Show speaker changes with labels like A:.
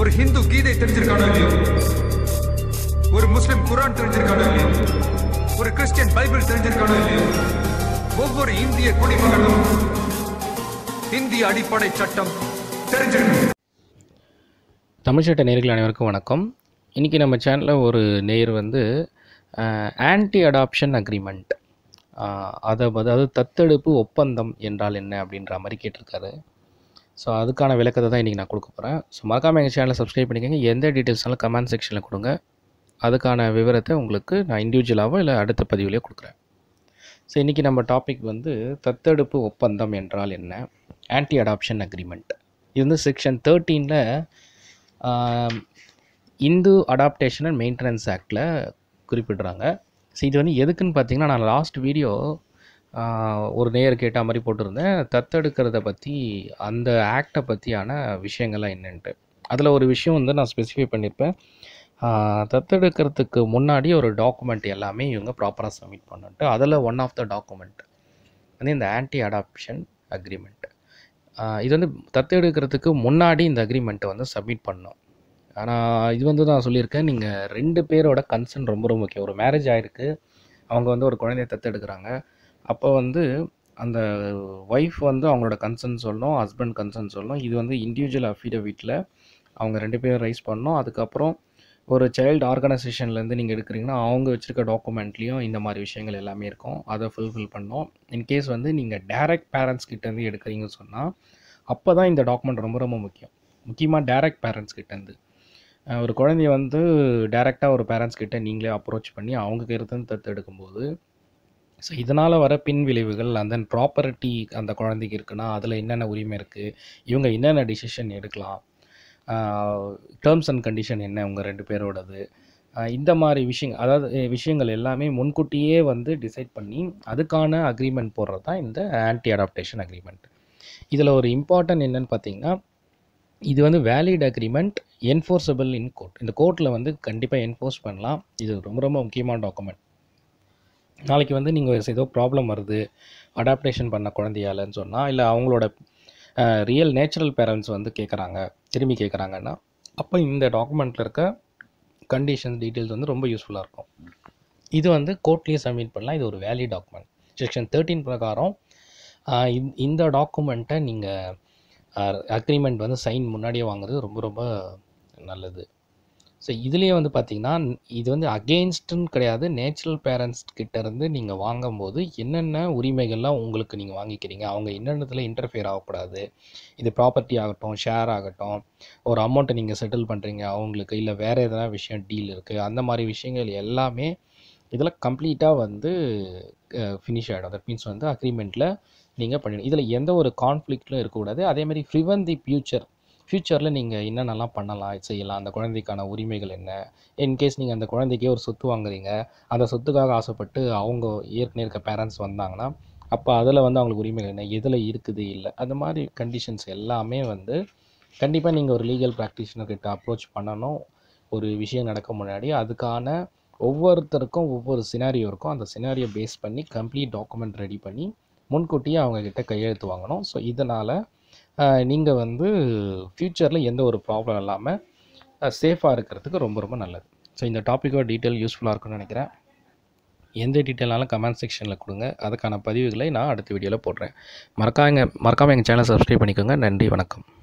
A: ஒரு ஹிந்து கீதை தெரிஞ்சிருக்கானோ இல்லையோ ஒரு முஸ்லிம் குரான் தெரிஞ்சிருக்கானோ இல்லையோ ஒரு கிறிஸ்டியன் பைபிள் தெரிஞ்சிருக்கானோ இல்லையோ ஒவ்வொரு இந்திய குடிமகனும் இந்திய அடிப்படை சட்டம் தெரிஞ்சிருக்கணும் தமிழ்ச்சட்ட நேர்கள் அனைவருக்கும் வணக்கம் இன்றைக்கி நம்ம சேனலில் ஒரு நேர் வந்து ஆன்டி அடாப்ஷன் அக்ரிமெண்ட் அதை அதாவது தத்தெடுப்பு ஒப்பந்தம் என்றால் என்ன அப்படின்ற மாதிரி கேட்டிருக்காரு ஸோ அதுக்கான விளக்கத்தை தான் இன்றைக்கி நான் கொடுக்க போகிறேன் ஸோ மறக்காமல் எங்கள் சேனலை சப்ஸ்கிரைப் பண்ணிக்கோங்க எந்த டீட்டெயில்ஸ்னாலும் கமெண்ட் செக்ஷனில் கொடுங்க அதுக்கான விவரத்தை உங்களுக்கு நான் இண்டிவிஜுவலாகவோ இல்லை அடுத்த பதிவுலேயோ கொடுக்குறேன் ஸோ இன்றைக்கி நம்ம டாபிக் வந்து தத்தெடுப்பு ஒப்பந்தம் என்றால் என்ன ஆன்டி அடாப்ஷன் அக்ரிமெண்ட் இது வந்து செக்ஷன் தேர்ட்டீனில் இந்து அடாப்டேஷன் அண்ட் மெயின்டெனன்ஸ் ஆக்டில் குறிப்பிடுறாங்க ஸோ இது வந்து எதுக்குன்னு பார்த்தீங்கன்னா நான் லாஸ்ட் வீடியோ ஒரு நேயர் கேட்ட மாதிரி போட்டிருந்தேன் தத்தெடுக்கிறத பற்றி அந்த ஆக்டை பற்றியான விஷயங்கள்லாம் என்னென்ட்டு அதில் ஒரு விஷயம் வந்து நான் ஸ்பெசிஃபை பண்ணியிருப்பேன் தத்தெடுக்கிறதுக்கு முன்னாடி ஒரு டாக்குமெண்ட் எல்லாமே இவங்க ப்ராப்பராக சப்மிட் பண்ணிட்டு அதில் ஒன் ஆஃப் த டாக்குமெண்ட் வந்து இந்த ஆன்டி அடாப்ஷன் அக்ரிமெண்ட் இது வந்து தத்தெடுக்கிறதுக்கு முன்னாடி இந்த அக்ரிமெண்ட்டை வந்து சப்மிட் பண்ணோம் ஆனால் இது வந்து நான் சொல்லியிருக்கேன் நீங்கள் ரெண்டு பேரோட கன்சர்ன் ரொம்ப ரொம்ப முக்கியம் ஒரு மேரேஜ் ஆகிருக்கு அவங்க வந்து ஒரு குழந்தைய தத்தெடுக்கிறாங்க அப்போ வந்து அந்த ஒய்ஃப் வந்து அவங்களோட கன்சர்ன் சொல்லணும் ஹஸ்பண்ட் கன்சர்ன் சொல்லணும் இது வந்து இண்டிவிஜுவல் அஃபிடவிட்டில் அவங்க ரெண்டு பேரும் ரைஸ் பண்ணோம் அதுக்கப்புறம் ஒரு சைல்டு ஆர்கனைசேஷன்லேருந்து நீங்கள் எடுக்கிறீங்கன்னா அவங்க வச்சுருக்க டாக்குமெண்ட்லேயும் இந்த மாதிரி விஷயங்கள் எல்லாமே இருக்கும் அதை ஃபுல்ஃபில் பண்ணோம் இன்கேஸ் வந்து நீங்கள் டேரக்ட் பேரண்ட்ஸ் கிட்டேருந்து எடுக்கிறீங்கன்னு சொன்னால் அப்போ தான் இந்த டாக்குமெண்ட் ரொம்ப ரொம்ப முக்கியம் முக்கியமாக டேரக்ட் பேரண்ட்ஸ் கிட்டேருந்து ஒரு குழந்தைய வந்து டேரெக்டாக ஒரு பேரண்ட்ஸ் கிட்டே நீங்களே அப்ரோச் பண்ணி அவங்க கருத்துன்னு தத்து எடுக்கும்போது ஸோ இதனால் வர பின் விளைவுகள் அந்த ப்ராப்பர்ட்டி அந்த குழந்தைக்கு இருக்குன்னா அதில் என்னென்ன உரிமை இருக்குது இவங்க என்னென்ன டிசிஷன் எடுக்கலாம் டேர்ம்ஸ் அண்ட் கண்டிஷன் என்ன உங்கள் ரெண்டு பேரோடது இந்த மாதிரி விஷயங்கள் அதாவது விஷயங்கள் எல்லாமே முன்கூட்டியே வந்து டிசைட் பண்ணி அதுக்கான அக்ரிமெண்ட் போடுறது தான் இந்த ஆன்டி அடாப்டேஷன் அக்ரிமெண்ட் இதில் ஒரு இம்பார்ட்டன்ட் என்னென்னு பார்த்தீங்கன்னா இது வந்து valid agreement enforceable in court இந்த கோர்ட்டில் வந்து கண்டிப்பாக என்ஃபோர்ஸ் பண்ணலாம் இது ரொம்ப ரொம்ப முக்கியமான டாக்குமெண்ட் நாளைக்கு வந்து நீங்கள் ஏதோ ப்ராப்ளம் வருது அடாப்டேஷன் பண்ண குழந்தையாலன்னு சொன்னால் இல்லை அவங்களோட ரியல் நேச்சுரல் பேரண்ட்ஸ் வந்து கேட்குறாங்க திரும்பி கேட்குறாங்கன்னா அப்போ இந்த டாக்குமெண்ட்டில் இருக்க கண்டிஷன்ஸ் டீட்டெயில்ஸ் வந்து ரொம்ப யூஸ்ஃபுல்லாக இருக்கும் இது வந்து கோர்ட்லேயே சப்மிட் பண்ணலாம் இது ஒரு வேல்யூ டாக்குமெண்ட் செக்ஷன் தேர்ட்டீன் பிரகாரம் இந்த டாக்குமெண்ட்டை நீங்கள் அக்ரிமெண்ட் வந்து சைன் முன்னாடியே வாங்குறது ரொம்ப ரொம்ப நல்லது ஸோ இதுலேயே வந்து பார்த்திங்கன்னா இது வந்து அகெயின்ஸ்டுன்னு கிடையாது நேச்சுரல் பேரண்ட்ஸ் கிட்டேருந்து நீங்கள் வாங்கும்போது என்னென்ன உரிமைகள்லாம் உங்களுக்கு நீங்கள் வாங்கிக்கிறீங்க அவங்க என்னென்னத்தில் இன்டர்ஃபியர் ஆகக்கூடாது இது ப்ராப்பர்ட்டி ஆகட்டும் ஷேர் ஆகட்டும் ஒரு அமௌண்ட்டை நீங்கள் செட்டில் பண்ணுறீங்க அவங்களுக்கு இல்லை வேறு எதனா விஷயம் டீல் இருக்குது அந்த மாதிரி விஷயங்கள் எல்லாமே இதில் கம்ப்ளீட்டாக வந்து ஃபினிஷ் ஆகிடும் தட் மீன்ஸ் வந்து அக்ரிமெண்ட்டில் நீங்கள் பண்ணிடணும் இதில் எந்த ஒரு கான்ஃப்ளிக்ட்லையும் இருக்கக்கூடாது அதேமாதிரி ஃப்ரிவன் தி ஃப்யூச்சர் ஃப்யூச்சரில் நீங்கள் என்னென்னலாம் பண்ணலாம் செய்யலாம் அந்த குழந்தைக்கான உரிமைகள் என்ன இன்கேஸ் நீங்கள் அந்த குழந்தைக்கே ஒரு சொத்து வாங்குறீங்க அந்த சொத்துக்காக ஆசைப்பட்டு அவங்க ஏற்கனவே இருக்க பேரண்ட்ஸ் வந்தாங்கன்னா அப்போ அதில் வந்து அவங்களுக்கு உரிமைகள் என்ன எதில் இருக்குது இல்லை அந்த மாதிரி கண்டிஷன்ஸ் எல்லாமே வந்து கண்டிப்பாக நீங்கள் ஒரு லீகல் ப்ராக்டிஷனர்கிட்ட அப்ரோச் பண்ணணும் ஒரு விஷயம் நடக்க முன்னாடி அதுக்கான ஒவ்வொருத்தருக்கும் ஒவ்வொரு சினாரியோ இருக்கும் அந்த சினாரியோ பேஸ் பண்ணி கம்ப்ளீட் டாக்குமெண்ட் ரெடி பண்ணி முன்கூட்டியே அவங்கக்கிட்ட கையெழுத்து வாங்கணும் ஸோ இதனால் நீங்கள் வந்து ஃப்யூச்சரில் எந்த ஒரு ப்ராப்ளம் இல்லாமல் சேஃபாக இருக்கிறதுக்கு ரொம்ப ரொம்ப நல்லது ஸோ இந்த டாப்பிக்கோட டீட்டெயில் யூஸ்ஃபுல்லாக இருக்கும்னு நினைக்கிறேன் எந்த டீட்டெயிலாலும் கமெண்ட் செக்ஷனில் கொடுங்க அதுக்கான பதிவுகளை நான் அடுத்த வீடியோவில் போடுறேன் மறக்காங்க மறக்காமல் எங்கள் சேனல் சப்ஸ்கிரைப் பண்ணிக்கோங்க நன்றி வணக்கம்